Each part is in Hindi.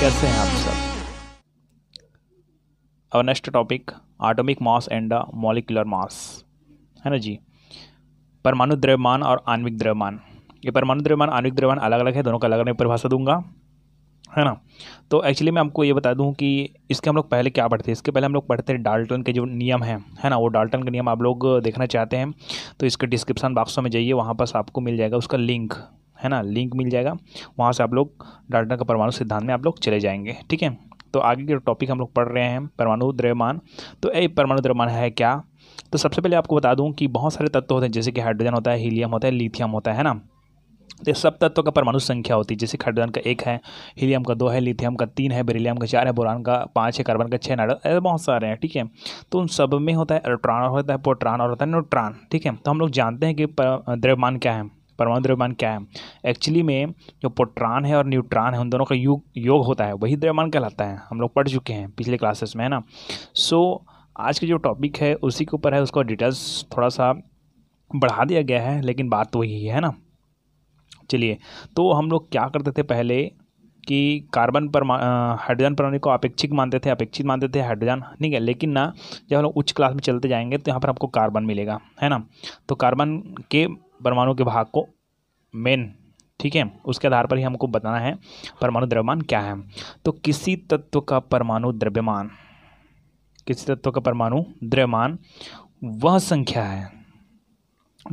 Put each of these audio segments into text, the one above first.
कैसे हैं आप सब अब next topic atomic mass and molecular mass है ना जी परमाणु द्रव्यमान और आणविक द्रव्यमान ये परमाणु द्रव्यमान आणविक द्रव्यमान अलग अलग है दोनों का अलग अलग परिभाषा दूंगा है ना तो एक्चुअली मैं आपको ये बता दूं कि इसके हम लोग पहले क्या पढ़ते हैं इसके पहले हम लोग पढ़ते हैं डाल्टन के जो नियम हैं है ना वो डाल्टन के नियम आप लोग देखना चाहते हैं तो इसके डिस्क्रिप्शन बॉक्स में जाइए वहाँ पर आपको मिल जाएगा उसका लिंक है ना लिंक मिल जाएगा वहाँ से आप लोग डाल्टन का परमाणु सिद्धांत में आप लोग चले जाएंगे ठीक है तो आगे के टॉपिक हम लोग पढ़ रहे हैं परमाणु द्रव्यमान तो ये परमाणु द्रव्यमान है क्या तो सबसे पहले आपको बता दूं कि बहुत सारे तत्व होते हैं जैसे कि हाइड्रोजन होता है हीलियम होता है लिथियम होता है ना तो सब तत्वों का परमाणु संख्या होती है जैसे हाइड्रोजन का एक है हीलियम का दो है लिथियम का तीन है बेरिलियम का चार है बोरान का पाँच है कार्बन का छः नाइट्रोजन ऐसे बहुत सारे हैं ठीक है तो उन सब में होता है इलेक्ट्रॉन और होता है प्रोट्रान और होता है न्यूट्रॉन ठीक है तो हम लोग जानते हैं कि द्रव्यमान क्या है परमाणु द्रव्यमान क्या है एक्चुअली में जो पोट्रॉन है और न्यूट्रॉन है उन दोनों का योग योग होता है वही द्रव्यमान कहलाता है हम लोग पढ़ चुके हैं पिछले क्लासेस में है ना सो so, आज के जो टॉपिक है उसी के ऊपर है उसका डिटेल्स थोड़ा सा बढ़ा दिया गया है लेकिन बात वही है ना चलिए तो हम लोग क्या करते थे पहले कि कार्बन पर हाइड्रोजन परमाणु को अपेक्षित मानते थे अपेक्षित मानते थे हाइड्रोजन ठीक है लेकिन ना जब हम लोग उच्च क्लास में चलते जाएंगे तो यहाँ पर आपको कार्बन मिलेगा है ना तो कार्बन के परमाणु के भाग को मेन ठीक है उसके आधार पर ही हमको बताना है परमाणु द्रव्यमान क्या है तो किसी तत्व का परमाणु द्रव्यमान किसी तत्व का परमाणु द्रव्यमान वह संख्या है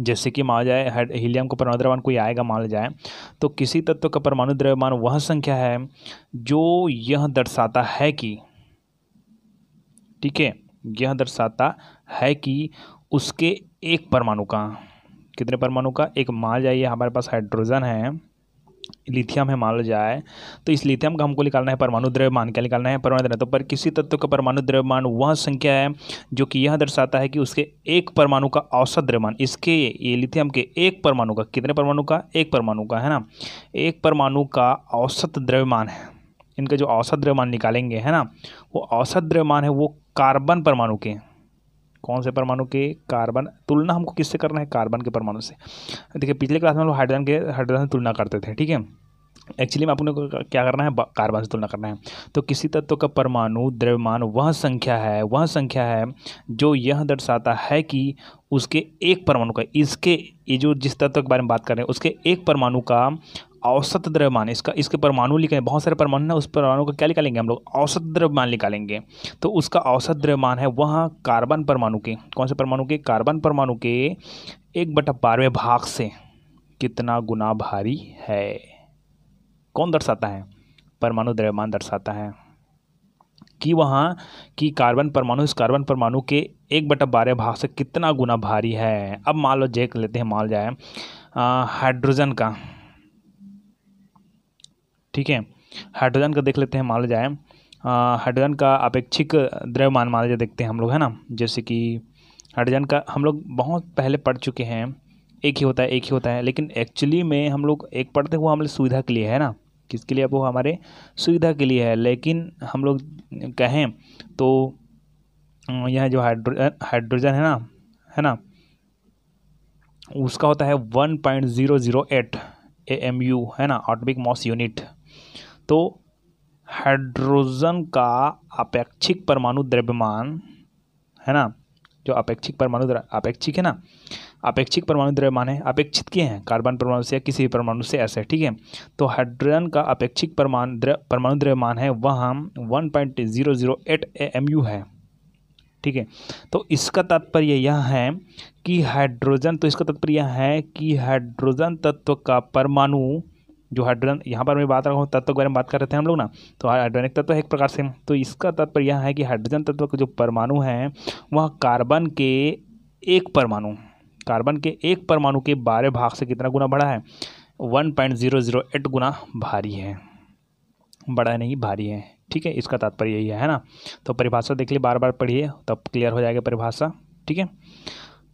जैसे कि मान जाए हीलियम का परमाणु द्रव्यमान कोई आएगा मान जाए तो किसी तत्व का परमाणु द्रव्यमान वह संख्या है जो यह दर्शाता है कि ठीक है यह दर्शाता है कि उसके एक परमाणु का कितने परमाणु का एक माल जाइए हमारे पास हाइड्रोजन है लिथियम है मान जाए तो इस लिथियम का हमको निकालना है परमाणु द्रव्यमान क्या निकालना है परमाणु द्रव्य तो पर किसी तत्व का परमाणु द्रव्यमान वह संख्या है जो कि यह दर्शाता है कि उसके एक परमाणु का औसत द्रव्यमान इसके ये लिथियम के एक परमाणु का कितने परमाणु का एक परमाणु का है ना एक परमाणु का औसत द्रव्यमान है इनका जो औसत द्रव्यमान निकालेंगे है ना वो औसत द्रव्यमान है वो कार्बन परमाणु के कौन से परमाणु के कार्बन तुलना हमको किससे करना है कार्बन के परमाणु से देखिए पिछले क्लास में हम लोग हाइड्रोजन के हाइड्रोजन से तुलना करते थे ठीक है एक्चुअली में अपने को क्या करना है कार्बन से तुलना करना है तो किसी तत्व का परमाणु द्रव्यमान वह संख्या है वह संख्या है जो यह दर्शाता है कि उसके एक परमाणु का इसके ये जो जिस तत्व के बारे में बात कर रहे हैं उसके एक परमाणु का औसत द्रव्यमान इसका इसके परमाणु लिखे बहुत सारे परमाणु हैं उस परमाणु का क्या निकालेंगे हम लोग औसत द्रव्यमान निकालेंगे तो उसका औसत द्रव्यमान है वह कार्बन परमाणु के कौन से परमाणु के कार्बन परमाणु के एक बटा बारहवें भाग से कितना गुना भारी है कौन दर्शाता है परमाणु द्रव्यमान दर्शाता है कि वहाँ कि कार्बन परमाणु इस कार्बन परमाणु के एक बटा बारह भाग से कितना गुना भारी है अब मान लो जेक लेते हैं मान जाए हाइड्रोजन का ठीक है हाइड्रोजन का देख लेते हैं मान जाए हाइड्रोजन का अपेक्षिक द्रव्यमान मान लिया देखते हैं हम लोग है ना जैसे कि हाइड्रोजन का हम लोग बहुत पहले पढ़ चुके हैं एक ही होता है एक ही होता है लेकिन एक्चुअली में हम लोग एक पढ़ते हुए हमारी सुविधा के लिए है ना किसके लिए वो हमारे सुविधा के लिए है लेकिन हम लोग कहें तो यह जो हाइड्रोजन हाइड्रोजन है ना है ना उसका होता है one point zero zero eight A M U है ना ऑटमिक मॉस यूनिट तो हाइड्रोजन का अपेक्षिक परमाणु द्रव्यमान है ना जो अपेक्षिक परमाणु अपेक्षिक है ना अपेक्षिक परमाणु द्रव्यमान है अपेक्षित किए हैं कार्बन परमाणु से या किसी भी परमाणु से ऐसे ठीक है तो हाइड्रोजन का अपेक्षिक परमाणु परमाणु द्रव्यमान है वह one point zero zero eight M U है ठीक है तो इसका तात्पर्य यह है कि हाइड्रोजन तो इसका तात्पर्य है कि हाइड्रोजन तत्व का परमाणु जो हाइड्रोजन यहाँ पर मैं बात रहा हूँ तत्व के बारे में बात कर रहे थे हम लोग ना तो हाइड्रोनिक तत्व है एक प्रकार से तो इसका तत्पर यह है कि हाइड्रोजन तत्व के जो परमाणु हैं वह कार्बन के एक परमाणु कार्बन के एक परमाणु के बारह भाग से कितना गुना बड़ा है one point zero zero eight गुना भारी है बड़ा नहीं भारी है ठीक है इसका तात्पर्य यही है, है ना तो परिभाषा देख ली बार बार पढ़िए तब क्लियर हो जाएगा परिभाषा ठीक है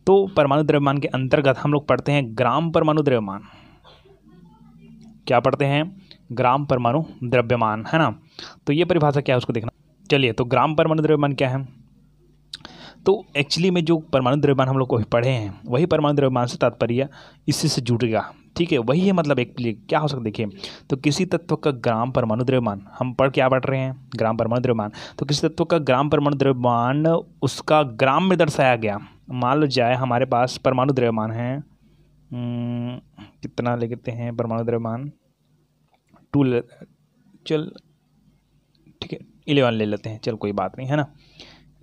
तो परमाणु द्रव्यमान के अंतर्गत हम लोग पढ़ते हैं ग्राम परमाणु द्रव्यमान क्या पढ़ते हैं ग्राम परमाणु द्रव्यमान है ना तो ये परिभाषा क्या है उसको देखना चलिए तो ग्राम परमाणु द्रव्यमान क्या है तो एक्चुअली में जो परमाणु द्रव्यमान हम लोग को पढ़े हैं वही परमाणु द्रव्यमान से तात्पर्य इसी से जुड़ेगा ठीक है वही है मतलब एक क्या हो सकता देखिए तो किसी तत्व का ग्राम परमाणु द्रव्यमान हम पढ़ क्या पढ़ रहे हैं ग्राम परमाणु द्रव्यमान तो किसी तत्व का ग्राम परमाणु द्रव्यमान उसका ग्राम में दर्शाया गया मान लो जाए हमारे पास परमाणु द्रव्यमान है हम्म, कितना लेते हैं परमाणु द्रव्यमान टू ले चल ठीक है इलेवन ले लेते हैं चल कोई बात नहीं है ना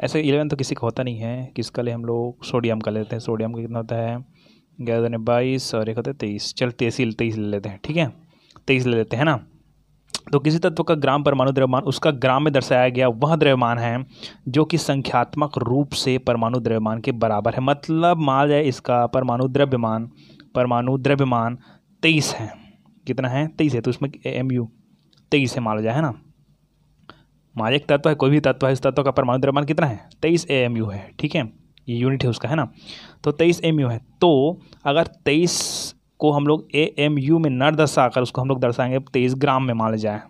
ऐसे इलेवन तो किसी का होता नहीं है किसका ले हम लोग सोडियम का लेते हैं सोडियम का कितना होता है ग्यारह दिन बाईस और एक होता है तेईस चल तेईस ही तेईस ले लेते हैं ठीक है तेईस ले लेते हैं ना तो किसी तत्व का ग्राम परमाणु द्रव्यमान उसका ग्राम में दर्शाया गया वह द्रव्यमान है जो कि संख्यात्मक रूप से परमाणु द्रव्यमान के बराबर है मतलब मान जाए इसका परमाणु द्रव्यमान परमाणु द्रव्यमान तेईस है कितना है तेईस है तो उसमें एम यू तेईस है मान जाए है ना मान एक तत्व है कोई भी तत्व है इस तत्व का परमाणु द्रव्यमान कितना है तेईस ए एम यू है ठीक है ये यूनिट है उसका है ना तो तेईस एम यू है तो अगर तेईस को हम लोग ए एम यू में न दर्शा कर उसको हम लोग दर्शाएंगे तेईस ग्राम में मान जाए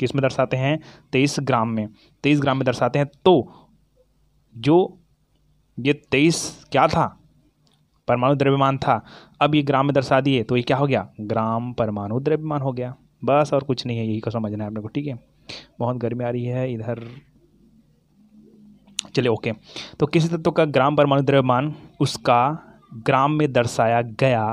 किस में दर्शाते हैं तेईस ग्राम में तेईस ग्राम में दर्शाते हैं तो जो ये तेईस क्या था परमाणु द्रव्यमान था अब ये ग्राम में दर्शा दिए तो ये क्या हो गया ग्राम परमाणु द्रव्यमान हो गया बस और कुछ नहीं है यही को समझना है आपने को ठीक है बहुत गर्मी आ रही है इधर चलिए ओके तो किसी तत्व का ग्राम परमाणु द्रव्यमान उसका ग्राम में दर्शाया गया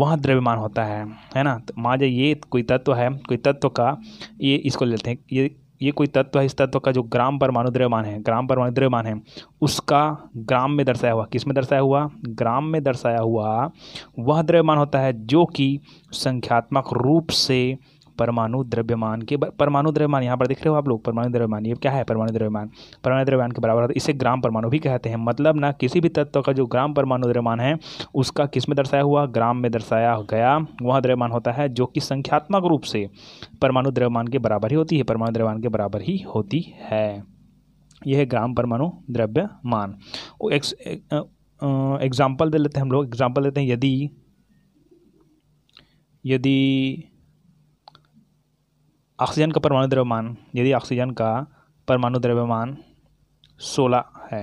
वह द्रव्यमान होता है है ना तो मान जाए ये कोई तत्व है कोई तत्व का ये इसको लेते हैं ये ये कोई तत्व है इस तत्व का जो ग्राम परमाणु द्रव्यमान है ग्राम परमाणु द्रव्यमान है उसका ग्राम में दर्शाया हुआ किस में दर्शाया हुआ ग्राम में दर्शाया हुआ वह द्रव्यमान होता है जो कि संख्यात्मक रूप से परमाणु द्रव्यमान के परमाणु द्रव्यमान यहाँ पर देख रहे हो आप लोग परमाणु द्रव्यमान ये क्या है परमाणु द्रव्यमान परमाणु द्रव्यमान के बराबर होता है इसे ग्राम परमाणु भी कहते हैं मतलब ना किसी भी तत्व का जो ग्राम परमाणु द्रव्यमान है उसका किस में दर्शाया हुआ ग्राम में दर्शाया गया वह द्रव्यमान होता है जो कि संख्यात्मक रूप से परमाणु द्रव्यमान के बराबर ही होती है परमाणु द्रव्यमान के बराबर ही होती है यह है ग्राम परमाणु द्रव्यमान एग्जाम्पल दे लेते हैं हम लोग एग्जाम्पल देते हैं यदि यदि ऑक्सीजन का परमाणु द्रव्यमान यदि ऑक्सीजन का परमाणु द्रव्यमान सोलह है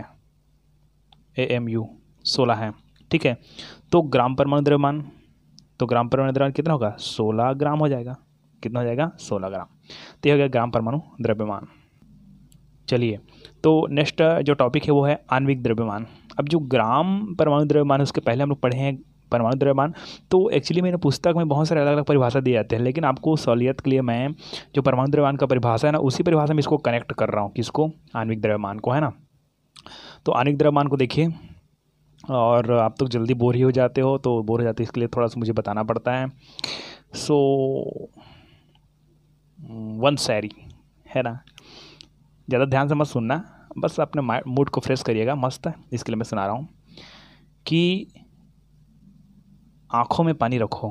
ए एम यू सोलह है ठीक है तो ग्राम परमाणु द्रव्यमान तो ग्राम परमाणु द्रव्यमान कितना होगा सोलह ग्राम हो जाएगा कितना हो जाएगा सोलह ग्राम तो यह हो गया ग्राम परमाणु द्रव्यमान चलिए तो नेक्स्ट जो टॉपिक है वो है आणविक द्रव्यमान अब जो ग्राम परमाणु द्रव्यमान है उसके पहले हम लोग पढ़े हैं परमाणु द्रव्यमान तो एक्चुअली मेरे पुस्तक में बहुत सारे अलग अलग परिभाषा दिए जाते हैं लेकिन आपको सहूलियत के लिए मैं जो परमाणु द्रव्यमान का परिभाषा है ना उसी परिभाषा में इसको कनेक्ट कर रहा हूँ किसको आणविक द्रव्यमान को है ना तो आणविक द्रव्यमान को देखिए और आप तो जल्दी बोर ही हो जाते हो तो बोर हो जाते इसके लिए थोड़ा सा मुझे बताना पड़ता है सो वन सैरी है ना ज़्यादा ध्यान से मत सुनना बस अपने मूड को फ्रेश करिएगा मस्त है इसके लिए मैं सुना रहा हूँ कि आँखों में पानी रखो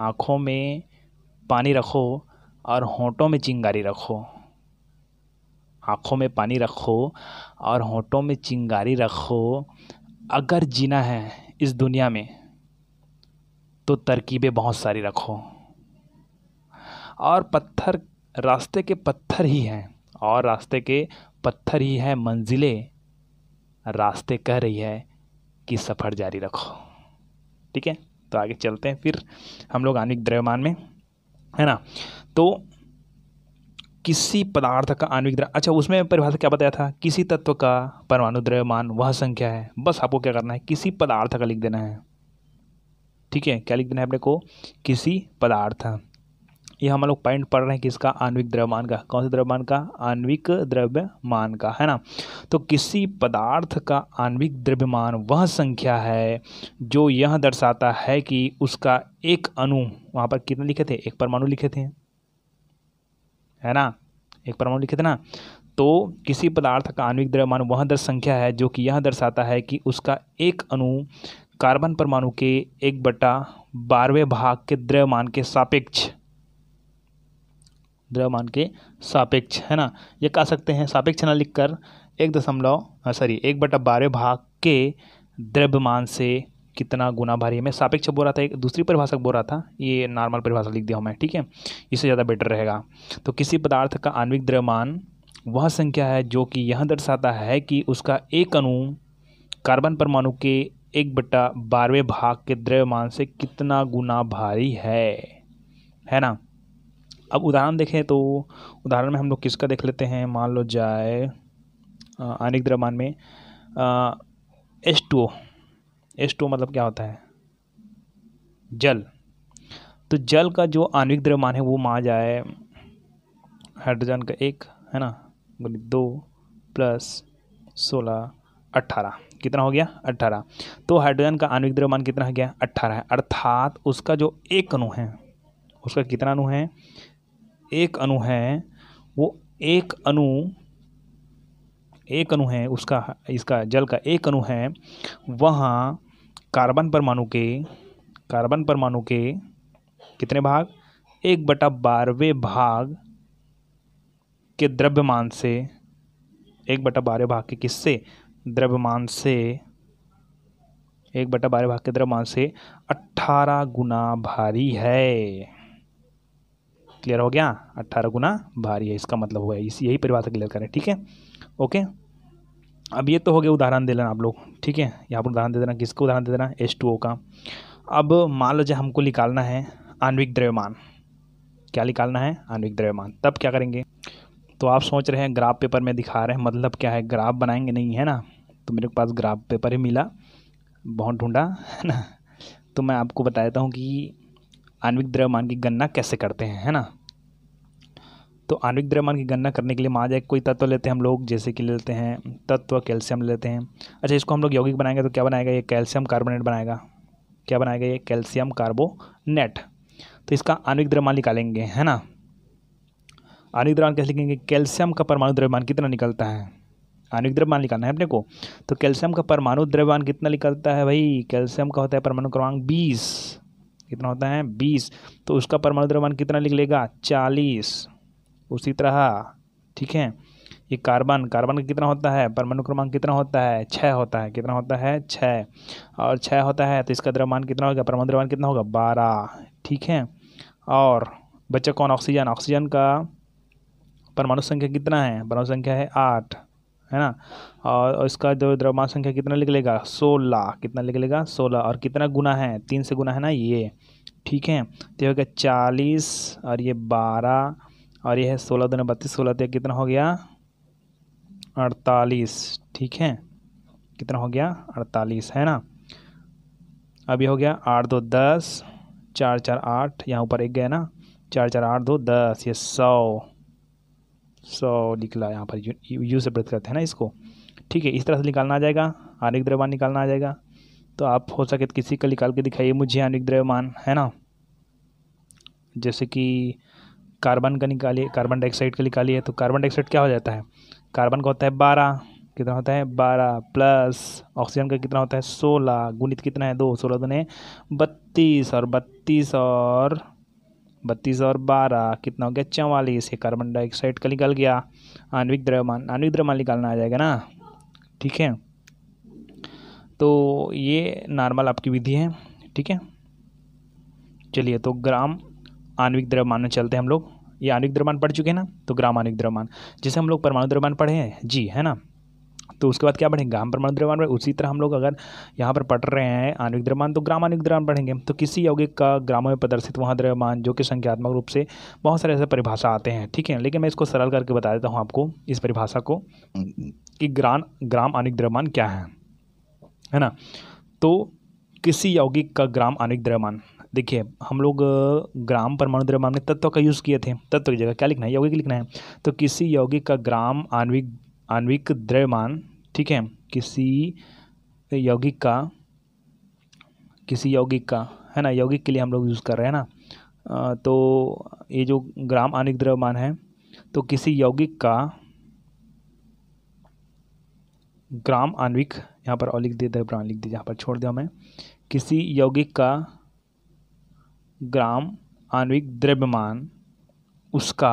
आँखों में पानी रखो और होंठों में चिंगारी रखो आँखों में पानी रखो और होंठों में चिंगारी रखो अगर जीना है इस दुनिया में तो तरकीबें बहुत सारी रखो और पत्थर रास्ते के पत्थर ही हैं और रास्ते के पत्थर ही हैं मंजिलें रास्ते कह रही है कि सफ़र जारी रखो ठीक है तो आगे चलते हैं फिर हम लोग आणविक द्रव्यमान में है ना तो किसी पदार्थ का आणविक द्रव्य अच्छा उसमें परिभाषा क्या बताया था किसी तत्व का परमाणु द्रव्यमान वह संख्या है बस आपको क्या करना है किसी पदार्थ का लिख देना है ठीक है क्या लिख देना है अपने को किसी पदार्थ ये हम लोग पॉइंट पढ़ रहे हैं किसका आणविक द्रव्यमान का कौन से द्रव्यमान का आणविक द्रव्यमान का है ना तो किसी पदार्थ का आणविक द्रव्यमान वह संख्या है जो यह दर्शाता है कि उसका एक अणु वहाँ पर कितने लिखे थे एक परमाणु लिखे थे है ना एक परमाणु लिखे थे ना तो किसी पदार्थ का आणविक द्रव्यमान वह दर संख्या है जो कि यह दर्शाता है कि उसका एक अणु कार्बन परमाणु के एक बटा बारहवें भाग के द्रव्यमान के सापेक्ष द्रव्यमान के सापेक्ष है ना ये कह सकते हैं सापेक्ष ना लिखकर एक दशमलव सॉरी एक बटा बारह भाग के द्रव्यमान से कितना गुना भारी है मैं सापेक्ष बोल रहा था एक दूसरी परिभाषा बोल रहा था ये नॉर्मल परिभाषा लिख दिया हूँ मैं ठीक है इससे ज़्यादा बेटर रहेगा तो किसी पदार्थ का आणविक द्रव्यमान वह संख्या है जो कि यह दर्शाता है कि उसका एक अणु कार्बन परमाणु के एक बटा बारहवें भाग के द्रव्यमान से कितना गुना भारी है है ना अब उदाहरण देखें तो उदाहरण में हम लोग किसका देख लेते हैं मान लो जाए आनिक द्रमान में एस टू एस टू मतलब क्या होता है जल तो जल का जो आणविक द्रव्यमान है वो मान जाए हाइड्रोजन का एक है ना गुणित दो प्लस सोलह अट्ठारह कितना हो गया अट्ठारह तो हाइड्रोजन का आणविक द्रव्यमान कितना हो गया अट्ठारह है अर्थात उसका जो एक अणु है उसका कितना अणु है एक अणु है वो एक अणु एक अणु है उसका इसका जल का एक अणु है वहाँ कार्बन परमाणु के कार्बन परमाणु के कितने भाग एक बटा बारहवें भाग के द्रव्यमान से एक बटा बारह भाग के किससे द्रव्यमान से एक बटा बारह भाग के द्रव्यमान से अट्ठारह गुना भारी है क्लियर हो गया अट्ठारह गुना भारी है इसका मतलब हुआ इस यही परिभाषा क्लियर करें ठीक है ओके अब ये तो हो गया उदाहरण दे लेना आप लोग ठीक है यहाँ पर उदाहरण दे देना किसका उदाहरण दे देना एस टू ओ का अब मान लो जो हमको निकालना है आणविक द्रव्यमान क्या निकालना है आणविक द्रव्यमान तब क्या करेंगे तो आप सोच रहे हैं ग्राफ पेपर में दिखा रहे हैं मतलब क्या है ग्राफ बनाएंगे नहीं है ना तो मेरे पास ग्राफ पेपर ही मिला बहुत ढूंढा है ना तो मैं आपको बता देता हूँ कि आणविक द्रव्यमान की गणना कैसे करते हैं है ना तो आणविक द्रव्यमान की गणना करने के लिए मान जाए कोई तत्व लेते हैं हम लोग जैसे कि लेते हैं तत्व कैल्शियम लेते हैं अच्छा इसको हम लोग यौगिक बनाएंगे तो क्या बनाएगा ये कैल्शियम कार्बोनेट बनाएगा क्या बनाएगा ये कैल्शियम कार्बोनेट तो इसका आणविक द्रव्यमान निकालेंगे है ना आणविक द्रव्यमान कैसे लिखेंगे कैल्शियम का परमाणु द्रव्यमान कितना निकलता है आणविक द्रव्यमान निकालना है अपने को तो कैल्शियम का परमाणु द्रव्यमान कितना निकलता है भाई कैल्शियम का होता है परमाणु क्रमांक बीस कितना होता है बीस तो उसका परमाणु द्रव्यमान कितना निकलेगा चालीस उसी तरह ठीक है ये कार्बन कार्बन का कितना होता है परमाणु क्रमांक कितना होता है छः होता है कितना होता है छः और छः होता है तो इसका द्रव्यमान कितना होगा परमाणु द्रव्यमान कितना होगा बारह ठीक है और बच्चा कौन ऑक्सीजन ऑक्सीजन का परमाणु संख्या कितना है परमाणु संख्या है आठ है ना और इसका जो द्रव्यमान संख्या कितना निकलेगा सोलह कितना निकलेगा सोलह और कितना गुना है तीन से गुना है ना ये ठीक है तो हो गया चालीस और ये बारह और ये है सोलह दोनों बत्तीस सोलह तो कितना हो गया अड़तालीस ठीक है कितना हो गया अड़तालीस है ना अभी हो गया आठ दो दस चार चार आठ यहाँ ऊपर एक गया ना चार चार आठ दो दस ये सौ सौ निकला यहाँ पर यू, यू, से प्रति करते हैं ना इसको ठीक है इस तरह से निकालना आ जाएगा आनिक द्रव्यमान निकालना आ जाएगा तो आप हो सके तो किसी का निकाल के दिखाइए मुझे आनिक द्रव्यमान है ना जैसे कि कार्बन का निकालिए कार्बन डाइऑक्साइड का निकालिए तो कार्बन डाइऑक्साइड क्या हो जाता है कार्बन का होता है बारह कितना होता है बारह प्लस ऑक्सीजन का कितना होता है सोलह गुणित कितना है दो सोलह दुने बत्तीस और बत्तीस और बत्तीस और बारह कितना हो गया चवालीस ये कार्बन डाइऑक्साइड का निकल गया आणविक द्रव्यमान आणविक द्रव्यमान निकालना आ जाएगा ना ठीक है तो ये नॉर्मल आपकी विधि है ठीक है चलिए तो ग्राम आणविक द्रव्यमान में चलते हैं हम लोग ये आणविक द्रव्यमान पढ़ चुके हैं ना तो ग्राम आणविक द्रव्यमान जैसे हम लोग परमाणु द्रव्यमान पढ़े हैं जी है ना तो उसके बाद क्या बढ़ेंगे ग्राम प्रमाण द्रव्यमान में उसी तरह हम लोग अगर यहाँ पर पढ़ रहे हैं आणविक द्रव्यमान तो ग्राम आणविक द्रव्यमान पढ़ेंगे तो किसी यौगिक का ग्रामों में प्रदर्शित वहाँ द्रव्यमान जो कि संख्यात्मक रूप से बहुत सारे ऐसे परिभाषा आते हैं ठीक है लेकिन मैं इसको सरल करके बता देता हूँ आपको इस परिभाषा को कि ग्राम ग्राम आणविक द्रव्यमान क्या है है ना तो किसी यौगिक का ग्राम आणविक द्रव्यमान देखिए हम लोग ग्राम परमाणु द्रव्यमान में तत्व का यूज़ किए थे तत्व की जगह क्या लिखना है यौगिक लिखना है तो किसी यौगिक का ग्राम आणविक आणविक द्रव्यमान ठीक है किसी यौगिक का किसी यौगिक का है ना यौगिक के लिए हम लोग यूज़ कर रहे हैं ना तो ये जो ग्राम आनिक द्रव्यमान है तो किसी यौगिक का ग्राम आणविक यहाँ पर और लिख दिए द्रव्यमान लिख दिए यहाँ पर छोड़ दिया मैं किसी यौगिक का ग्राम आणविक द्रव्यमान उसका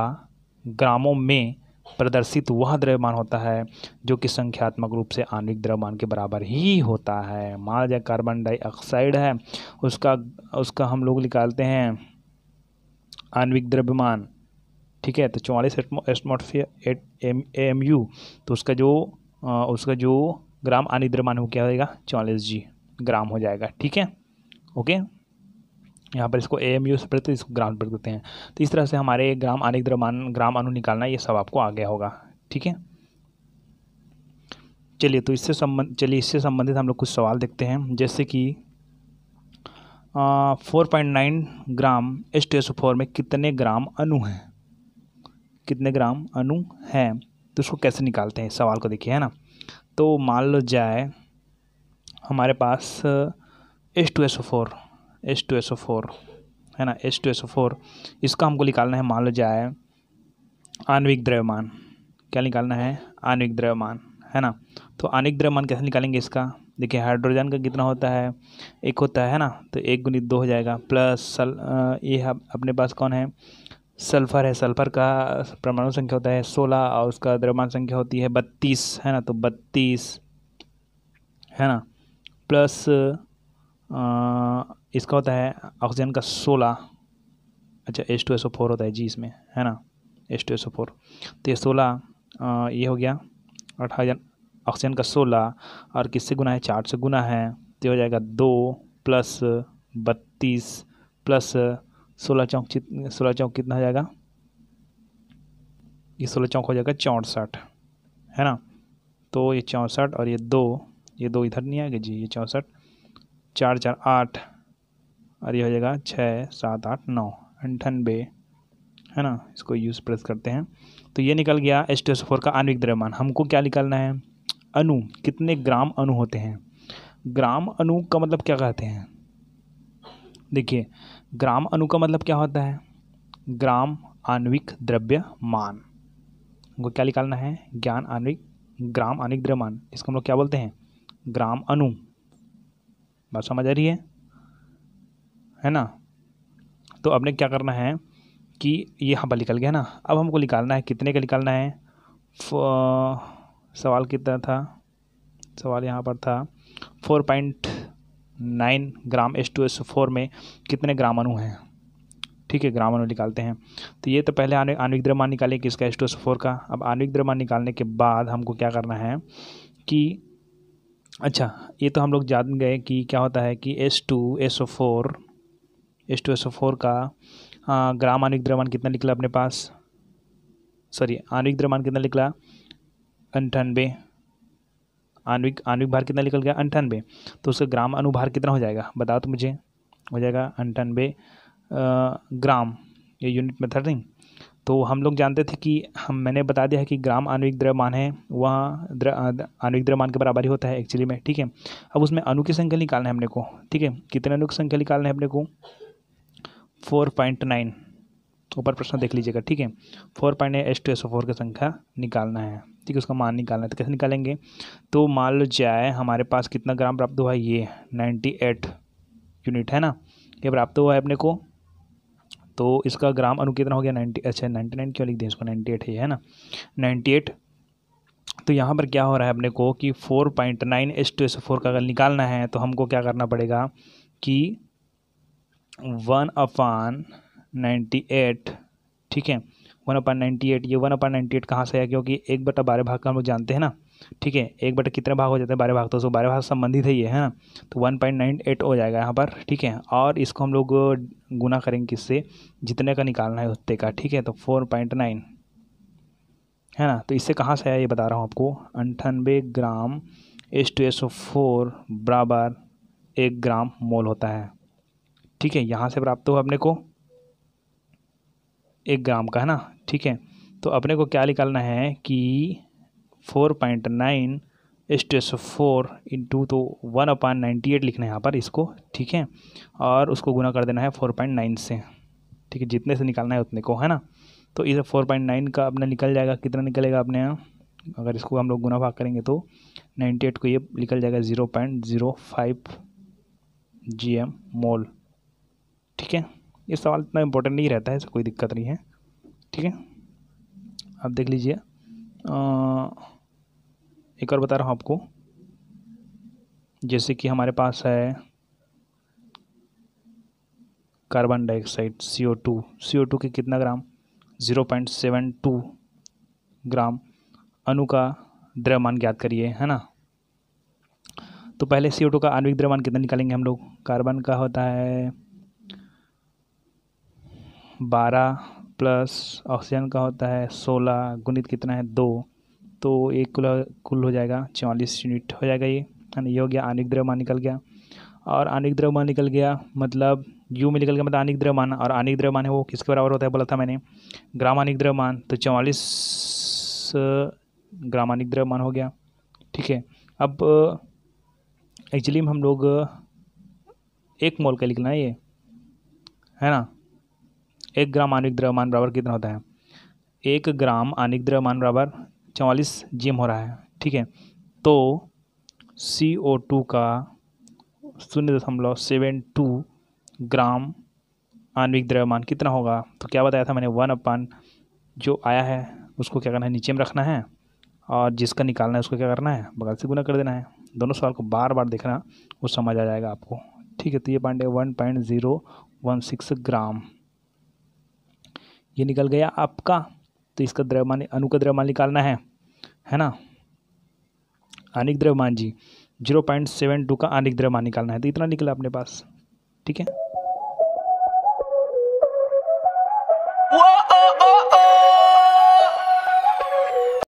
ग्रामों में प्रदर्शित वह द्रव्यमान होता है जो कि संख्यात्मक रूप से आणविक द्रव्यमान के बराबर ही होता है मान या कार्बन डाइऑक्साइड है उसका उसका हम लोग निकालते हैं आणविक द्रव्यमान ठीक है तो चौवालीस atmosphere eight M M U तो उसका जो आ, उसका जो ग्राम आणविक द्रव्यमान हो क्या होगा चौवालीस जी ग्राम हो जाएगा ठीक है ओके यहाँ पर इसको ए एम यू से तो इसको ग्राम पर देते हैं तो इस तरह से हमारे ग्राम आने द्रव्यमान ग्राम अनु निकालना ये सब आपको आ गया होगा ठीक है चलिए तो इससे संबंध चलिए इससे संबंधित हम लोग कुछ सवाल देखते हैं जैसे कि four point nine gram S two S four में कितने ग्राम अनु हैं कितने ग्राम अनु हैं तो उसको कैसे निकालते हैं सवाल को देखिए है ना तो मान लो जाए हमारे पास S two S four H two S O four है ना H two S O four इसका हमको निकालना है मान लो जाए आणविक द्रव्यमान क्या निकालना है आणविक द्रव्यमान है ना तो आणविक द्रव्यमान कैसे निकालेंगे इसका देखिए हाइड्रोजन का कितना होता है एक होता है ना तो एक गुणित दो हो जाएगा प्लस सल ये अपने पास कौन है सल्फर है सल्फर का परमाणु संख्या होता है सोलह और उसका द्रव्यमान संख्या होती है बत्तीस है ना तो बत्तीस है ना प्लस इसका होता है ऑक्सीजन का सोलह अच्छा S two S O four होता है जी इसमें है ना S two S O four तो ये सोलह ये हो गया अठारह ऑक्सीजन का सोलह और किससे गुना है चार से गुना है तो हो जाएगा दो प्लस बत्तीस प्लस सोलह चौक सोलह चौक कितना हो जाएगा ये सोलह चौक हो जाएगा चौंसठ है ना तो ये चौंसठ और ये दो ये दो इधर नहीं आएगा जी ये चौंसठ चार चार आठ और ये हो जाएगा छः सात आठ नौ अंठानबे है ना इसको यूज़ प्रेस करते हैं तो ये निकल गया एच टी एस फोर का आणविक द्रव्यमान हमको क्या निकालना है अनु कितने ग्राम अनु होते हैं ग्राम अनु का मतलब क्या कहते हैं देखिए ग्राम अनु का मतलब क्या होता है ग्राम आणविक द्रव्य मान हमको क्या निकालना है ज्ञान आणविक ग्राम आणविक द्रव्यमान इसको हम लोग क्या बोलते हैं ग्राम अनु बात समझ आ रही है है ना तो आपने क्या करना है कि ये यहाँ पर निकल गया ना अब हमको निकालना है कितने का निकालना है सवाल कितना था सवाल यहाँ पर था four point nine gram S two S four में कितने ग्राम अणु हैं ठीक है ग्राम अणु निकालते हैं तो ये तो पहले आणविक आनविक द्रव्यमान निकालें किसका एस टू एस फोर का अब आणविक द्रव्यमान निकालने के बाद हमको क्या करना है कि अच्छा ये तो हम लोग जान गए कि क्या होता है कि S two S O four S two S O four का आ, ग्राम आनुविक द्रव्यमान कितना निकला अपने पास सॉरी आनुविक द्रव्यमान कितना निकला अंठानवे आनुविक आनुविक भार कितना निकल गया अंठानवे तो उसका ग्राम अनुभार कितना हो जाएगा बताओ तो मुझे हो जाएगा अंठानबे ग्राम ये यूनिट मेथड नहीं तो हम लोग जानते थे कि हम मैंने बता दिया है कि ग्राम आनुविक द्रव्यमान है वह आनुविक द्रव्यमान के बराबर ही होता है एक्चुअली में ठीक है अब उसमें अनु की संख्या निकालना है हमने को ठीक है कितने अनु की संख्या निकालना है अपने को फोर पॉइंट नाइन तो ऊपर प्रश्न देख लीजिएगा ठीक है four point S two S four की संख्या निकालना है ठीक है उसका मान निकालना है तो कैसे निकालेंगे तो मान लो जाए हमारे पास कितना ग्राम प्राप्त हुआ है ये नाइन्टी एट यूनिट है ना ये प्राप्त हुआ है अपने को तो इसका ग्राम अनु कितना हो गया नाइन्टी अच्छा नाइन्टी नाइन क्यों लिख दें इसको नाइन्टी एट है ना नाइन्टी एट तो यहाँ पर क्या हो रहा है अपने को कि four point nine S two S four का अगर निकालना है तो हमको क्या करना पड़ेगा कि वन अपान नाइन्टी एट ठीक है वन अपान नाइन्टी एट ये वन अपान नाइन्टी एट कहाँ से आया क्योंकि एक बटा बारह भाग का हम लोग जानते हैं ना ठीक है एक बटा कितने भाग हो जाता है बारह भाग तो सो बारह भाग संबंधित है ये है ना तो वन पॉइंट नाइन एट हो जाएगा यहाँ पर ठीक है और इसको हम लोग गुना करेंगे किससे जितने का निकालना है उतने का ठीक है तो फोर पॉइंट नाइन है ना तो इससे कहाँ से आया ये बता रहा हूँ आपको अंठानवे gram S two S O four बराबर एक ग्राम मोल होता है ठीक है यहाँ से प्राप्त हुआ अपने को एक ग्राम का है ना ठीक है तो अपने को क्या निकालना है कि फोर पॉइंट नाइन स्टेस फोर इंटू तो वन अपॉन नाइन्टी एट लिखना है यहाँ पर इसको ठीक है और उसको गुना कर देना है फोर पॉइंट नाइन से ठीक है जितने से निकालना है उतने को है ना तो इसे फोर पॉइंट नाइन का अपना निकल जाएगा कितना निकलेगा अपने यहाँ अगर इसको हम लोग गुना भाग करेंगे तो नाइन्टी एट को ये निकल जाएगा zero point zero five G M mole ठीक है ये सवाल इतना इम्पोर्टेंट नहीं रहता है ऐसा कोई दिक्कत नहीं है ठीक है आप देख लीजिए एक और बता रहा हूँ आपको जैसे कि हमारे पास है carbon dioxide C O two C O two के कितना gram zero point seven two gram अणु का द्रव्यमान ज्ञात करिए है ना तो पहले सी ओ टू का आणविक द्रव्यमान कितना निकालेंगे हम लोग कार्बन का होता है बारह प्लस ऑक्सीजन का होता है सोलह गुणित कितना है दो तो एक कुल कुल हो जाएगा चौवालीस यूनिट हो जाएगा ये है ना ये हो गया आनिक द्रव्यमान निकल गया और आनिक द्रव्यमान निकल गया मतलब यू में निकल गया मतलब आनिक द्रव्यमान और आनिक द्रव्यमान है वो किसके बराबर होता है बोला था मैंने ग्राम आणविक द्रव्यमान तो चौवालीस ग्राम आणविक द्रव्यमान हो गया ठीक है अब एक्चुअली में हम लोग एक मोल का लिखना है ये है ना एक ग्राम आणविक द्रव्यमान बराबर कितना होता है एक ग्राम आणविक द्रव्यमान बराबर चवालीस जिम हो रहा है ठीक है तो सी ओ टू का शून्य दशमलव सेवन टू ग्राम आणविक द्रव्यमान कितना होगा तो क्या बताया था मैंने वन अपान जो आया है उसको क्या करना है नीचे में रखना है और जिसका निकालना है उसको क्या करना है बगल से गुना कर देना है दोनों सवाल को बार बार देखना वो समझ आ जाएगा आपको ठीक है तो ये पॉइंट है one point zero one six gram ये निकल गया आपका तो इसका द्रव्यमान अनु का द्रव्यमान निकालना है है ना अनिक द्रव्यमान जी जीरो पॉइंट सेवन टू का अनिक द्रव्यमान निकालना है तो इतना निकला अपने पास ठीक है